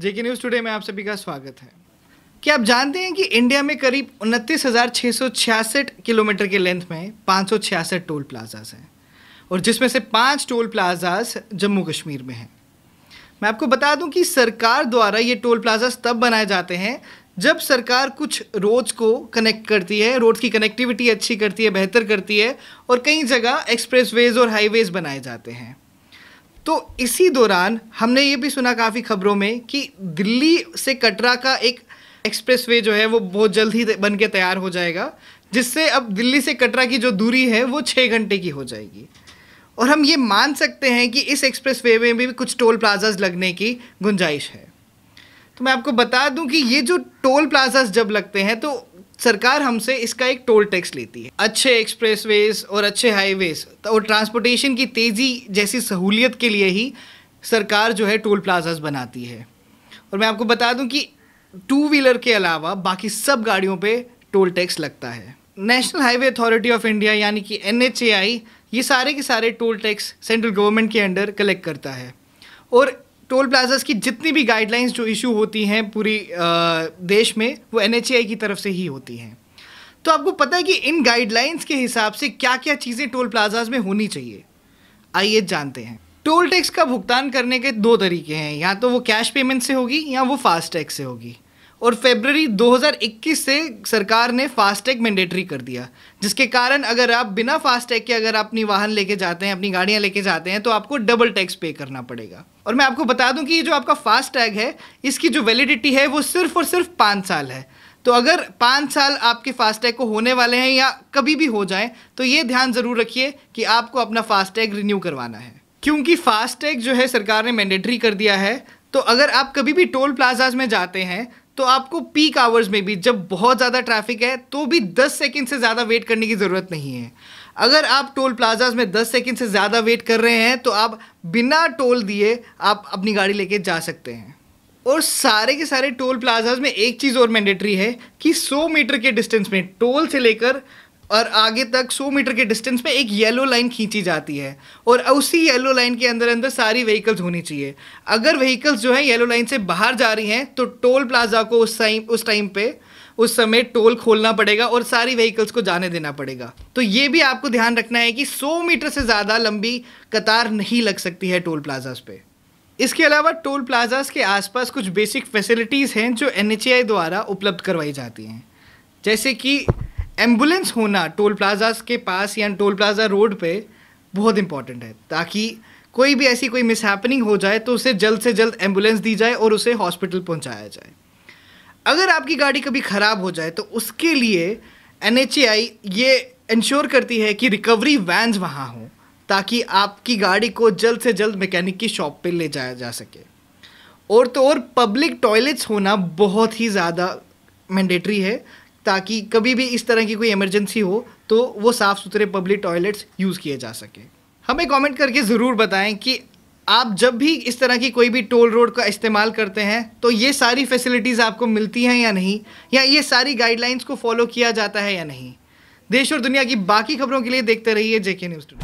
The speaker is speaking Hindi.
जेके न्यूज़ टुडे में आप सभी का स्वागत है क्या आप जानते हैं कि इंडिया में करीब उनतीस किलोमीटर के लेंथ में पाँच टोल प्लाजाज हैं और जिसमें से पाँच टोल प्लाजाज जम्मू कश्मीर में हैं मैं आपको बता दूं कि सरकार द्वारा ये टोल प्लाजाज तब बनाए जाते हैं जब सरकार कुछ रोड्स को कनेक्ट करती है रोड की कनेक्टिविटी अच्छी करती है बेहतर करती है और कई जगह एक्सप्रेस वेज और हाईवेज बनाए जाते हैं तो इसी दौरान हमने ये भी सुना काफ़ी खबरों में कि दिल्ली से कटरा का एक एक्सप्रेसवे जो है वो बहुत जल्द ही बन के तैयार हो जाएगा जिससे अब दिल्ली से कटरा की जो दूरी है वो छः घंटे की हो जाएगी और हम ये मान सकते हैं कि इस एक्सप्रेस वे में भी कुछ टोल प्लाजाज लगने की गुंजाइश है तो मैं आपको बता दूं कि ये जो टोल प्लाजाज जब लगते हैं तो सरकार हमसे इसका एक टोल टैक्स लेती है अच्छे एक्सप्रेसवेज और अच्छे हाईवेज तो और ट्रांसपोर्टेशन की तेज़ी जैसी सहूलियत के लिए ही सरकार जो है टोल प्लाजाज बनाती है और मैं आपको बता दूं कि टू व्हीलर के अलावा बाकी सब गाड़ियों पे टोल टैक्स लगता है national highway authority of India यानी कि एन ये सारे के सारे टोल टैक्स सेंट्रल गवर्नमेंट के अंडर कलेक्ट करता है और टोल प्लाजाज़ की जितनी भी गाइडलाइंस जो इशू होती हैं पूरी देश में वो एन की तरफ से ही होती हैं तो आपको पता है कि इन गाइडलाइंस के हिसाब से क्या क्या चीज़ें टोल प्लाजाज में होनी चाहिए आइए जानते हैं टोल टैक्स का भुगतान करने के दो तरीके हैं या तो वो कैश पेमेंट से होगी या वो फास्ट टैग से होगी और फेबररी 2021 से सरकार ने फास्टैग मैंडेटरी कर दिया जिसके कारण अगर आप बिना फास्टैग के अगर अपनी वाहन लेके जाते हैं अपनी गाड़ियाँ लेके जाते हैं तो आपको डबल टैक्स पे करना पड़ेगा और मैं आपको बता दूं कि ये जो आपका फास्ट टैग है इसकी जो वैलिडिटी है वो सिर्फ और सिर्फ पाँच साल है तो अगर पाँच साल आपके फास्ट टैग को होने वाले हैं या कभी भी हो जाएं तो ये ध्यान ज़रूर रखिए कि आपको अपना फास्ट टैग रिन्यू करवाना है क्योंकि फास्ट टैग जो है सरकार ने मैंडेटरी कर दिया है तो अगर आप कभी भी टोल प्लाजाज में जाते हैं तो आपको पीक आवर्स में भी जब बहुत ज़्यादा ट्रैफिक है तो भी 10 सेकंड से ज़्यादा वेट करने की ज़रूरत नहीं है अगर आप टोल प्लाजाज में 10 सेकंड से ज़्यादा वेट कर रहे हैं तो आप बिना टोल दिए आप अपनी गाड़ी लेके जा सकते हैं और सारे के सारे टोल प्लाजाज में एक चीज़ और मैंडेटरी है कि 100 मीटर के डिस्टेंस में टोल से लेकर और आगे तक 100 मीटर के डिस्टेंस में एक येलो लाइन खींची जाती है और उसी येलो लाइन के अंदर अंदर सारी व्हीकल्स होनी चाहिए अगर व्हीकल्स जो है येलो लाइन से बाहर जा रही हैं तो टोल प्लाजा को उस टाइम उस टाइम पर उस समय टोल खोलना पड़ेगा और सारी व्हीकल्स को जाने देना पड़ेगा तो ये भी आपको ध्यान रखना है कि 100 मीटर से ज़्यादा लंबी कतार नहीं लग सकती है टोल प्लाजाज पे इसके अलावा टोल प्लाजाज के आसपास कुछ बेसिक फैसिलिटीज़ हैं जो एन द्वारा उपलब्ध करवाई जाती हैं जैसे कि एम्बुलेंस होना टोल प्लाजाज के पास या टोल प्लाजा रोड पे बहुत इंपॉर्टेंट है ताकि कोई भी ऐसी कोई मिसहैपनिंग हो जाए तो उसे जल्द से जल्द एम्बुलेंस दी जाए और उसे हॉस्पिटल पहुंचाया जाए अगर आपकी गाड़ी कभी ख़राब हो जाए तो उसके लिए एन ये इंश्योर करती है कि रिकवरी वैन्स वहाँ हों ताकि आपकी गाड़ी को जल्द से जल्द मैकेनिक की शॉप पे ले जाया जा सके और तो और पब्लिक टॉयलेट्स होना बहुत ही ज़्यादा मैंडेटरी है ताकि कभी भी इस तरह की कोई इमरजेंसी हो तो वो साफ़ सुथरे पब्लिक टॉयलेट्स यूज़ किए जा सके हमें कमेंट करके ज़रूर बताएं कि आप जब भी इस तरह की कोई भी टोल रोड का इस्तेमाल करते हैं तो ये सारी फैसिलिटीज़ आपको मिलती हैं या नहीं या ये सारी गाइडलाइंस को फॉलो किया जाता है या नहीं देश और दुनिया की बाकी खबरों के लिए देखते रहिए जेके न्यूज़ टूडे